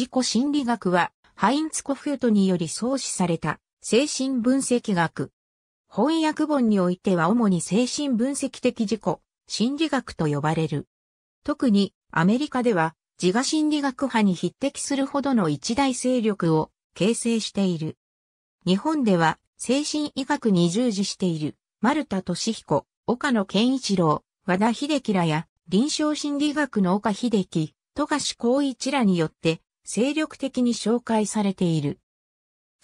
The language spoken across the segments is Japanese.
自己心理学は、ハインツ・コフュートにより創始された、精神分析学。翻訳本においては主に精神分析的自己、心理学と呼ばれる。特に、アメリカでは、自我心理学派に匹敵するほどの一大勢力を形成している。日本では、精神医学に従事している、丸田敏彦、岡野健一郎、和田秀樹らや、臨床心理学の岡秀樹、富樫光一らによって、精力的に紹介されている。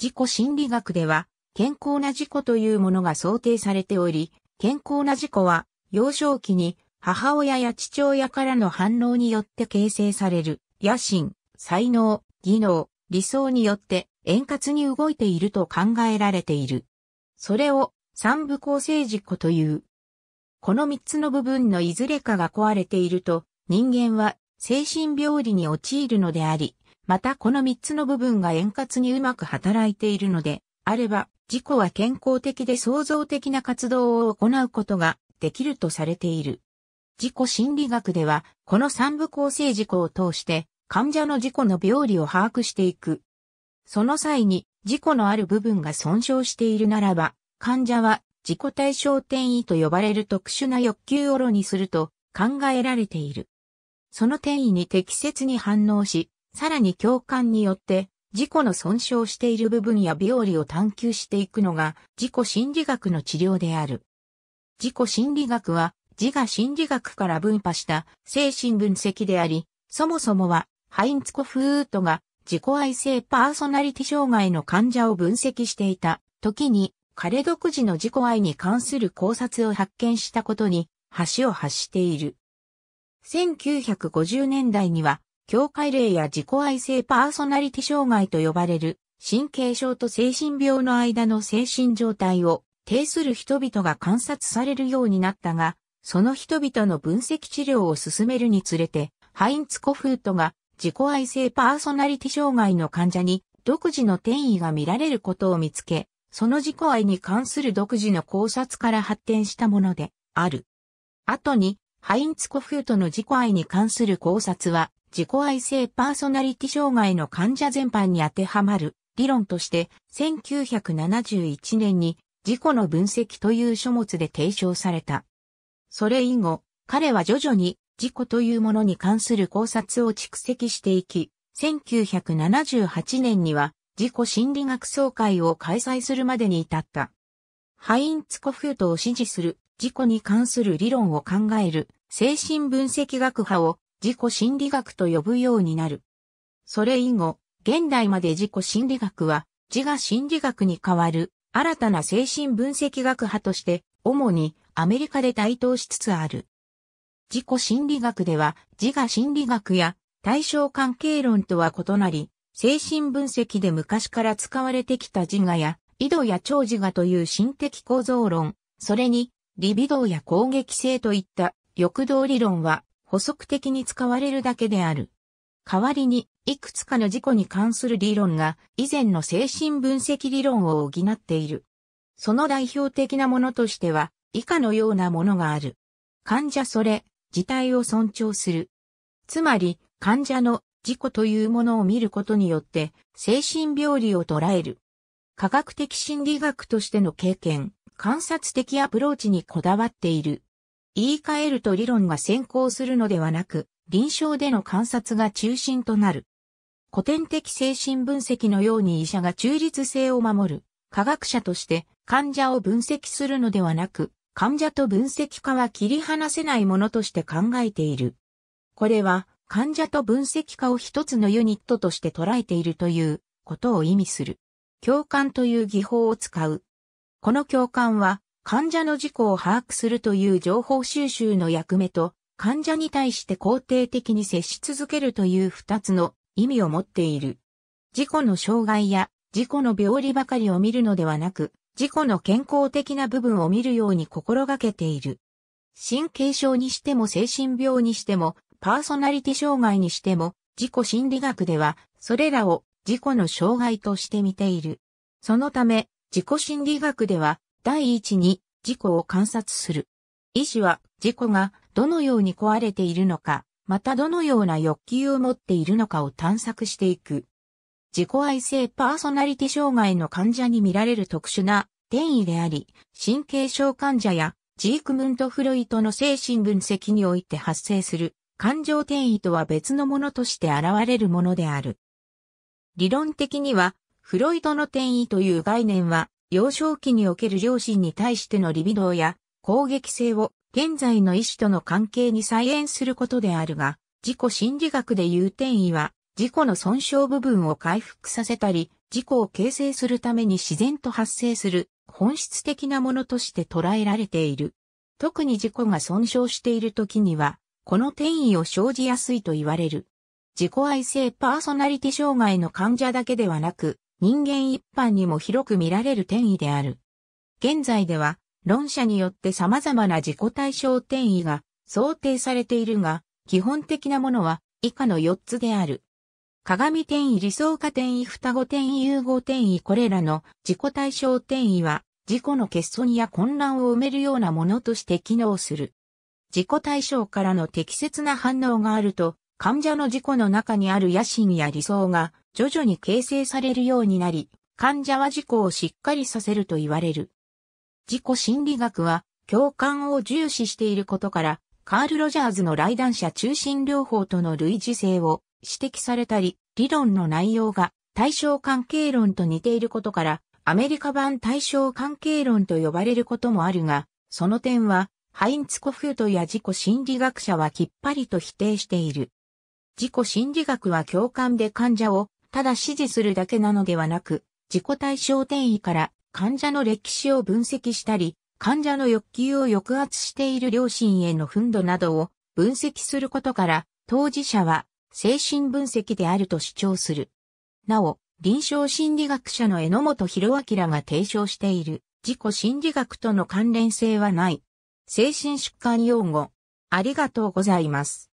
自己心理学では、健康な事故というものが想定されており、健康な事故は、幼少期に母親や父親からの反応によって形成される、野心、才能、技能、理想によって円滑に動いていると考えられている。それを三部構成事故という。この三つの部分のいずれかが壊れていると、人間は精神病理に陥るのであり、またこの3つの部分が円滑にうまく働いているので、あれば、自己は健康的で創造的な活動を行うことができるとされている。自己心理学では、この三部構成自己を通して、患者の自己の病理を把握していく。その際に、自己のある部分が損傷しているならば、患者は自己対象転移と呼ばれる特殊な欲求をろにすると考えられている。その転移に適切に反応し、さらに共感によって、自己の損傷している部分や病理を探求していくのが自己心理学の治療である。自己心理学は自我心理学から分派した精神分析であり、そもそもはハインツコフートが自己愛性パーソナリティ障害の患者を分析していた時に彼独自の自己愛に関する考察を発見したことに橋を発している。1950年代には境界例や自己愛性パーソナリティ障害と呼ばれる、神経症と精神病の間の精神状態を、呈する人々が観察されるようになったが、その人々の分析治療を進めるにつれて、ハインツコフートが自己愛性パーソナリティ障害の患者に独自の転移が見られることを見つけ、その自己愛に関する独自の考察から発展したものである。後に、ハインツコフートの自己愛に関する考察は、自己愛性パーソナリティ障害の患者全般に当てはまる理論として、1971年に自己の分析という書物で提唱された。それ以後、彼は徐々に自己というものに関する考察を蓄積していき、1978年には自己心理学総会を開催するまでに至った。ハインツコフートを支持する自己に関する理論を考える精神分析学派を自己心理学と呼ぶようになる。それ以後、現代まで自己心理学は自我心理学に代わる新たな精神分析学派として主にアメリカで台頭しつつある。自己心理学では自我心理学や対象関係論とは異なり、精神分析で昔から使われてきた自我や、井戸や長自我という心的構造論、それに、リビドーや攻撃性といった欲動理論は補足的に使われるだけである。代わりに、いくつかの事故に関する理論が以前の精神分析理論を補っている。その代表的なものとしては、以下のようなものがある。患者それ、自体を尊重する。つまり、患者の事故というものを見ることによって、精神病理を捉える。科学的心理学としての経験、観察的アプローチにこだわっている。言い換えると理論が先行するのではなく、臨床での観察が中心となる。古典的精神分析のように医者が中立性を守る、科学者として患者を分析するのではなく、患者と分析家は切り離せないものとして考えている。これは、患者と分析家を一つのユニットとして捉えているということを意味する。共感という技法を使う。この共感は患者の事故を把握するという情報収集の役目と、患者に対して肯定的に接し続けるという二つの意味を持っている。事故の障害や事故の病理ばかりを見るのではなく、事故の健康的な部分を見るように心がけている。神経症にしても精神病にしても、パーソナリティ障害にしても、自己心理学では、それらを自己の障害として見ている。そのため、自己心理学では、第一に事故を観察する。医師は事故がどのように壊れているのか、またどのような欲求を持っているのかを探索していく。自己愛性パーソナリティ障害の患者に見られる特殊な転移であり、神経症患者やジークムント・フロイトの精神分析において発生する感情転移とは別のものとして現れるものである。理論的には、フロイトの転移という概念は、幼少期における両親に対してのリビドーや攻撃性を現在の意師との関係に再現することであるが、自己心理学でいう転移は、自己の損傷部分を回復させたり、自己を形成するために自然と発生する本質的なものとして捉えられている。特に自己が損傷している時には、この転移を生じやすいと言われる。自己愛性パーソナリティ障害の患者だけではなく、人間一般にも広く見られる転移である。現在では、論者によって様々な自己対象転移が想定されているが、基本的なものは以下の4つである。鏡転移理想化転移双子転移融合転移これらの自己対象転移は自己の欠損や混乱を埋めるようなものとして機能する。自己対象からの適切な反応があると患者の自己の中にある野心や理想が徐々に形成されるようになり、患者は自己をしっかりさせると言われる。自己心理学は共感を重視していることから、カール・ロジャーズの来談者中心療法との類似性を指摘されたり、理論の内容が対象関係論と似ていることから、アメリカ版対象関係論と呼ばれることもあるが、その点は、ハインツコフートや自己心理学者はきっぱりと否定している。自己心理学は共感で患者をただ指示するだけなのではなく、自己対象転移から患者の歴史を分析したり、患者の欲求を抑圧している両親への憤怒などを分析することから、当事者は精神分析であると主張する。なお、臨床心理学者の榎本博明が提唱している自己心理学との関連性はない。精神疾患用語。ありがとうございます。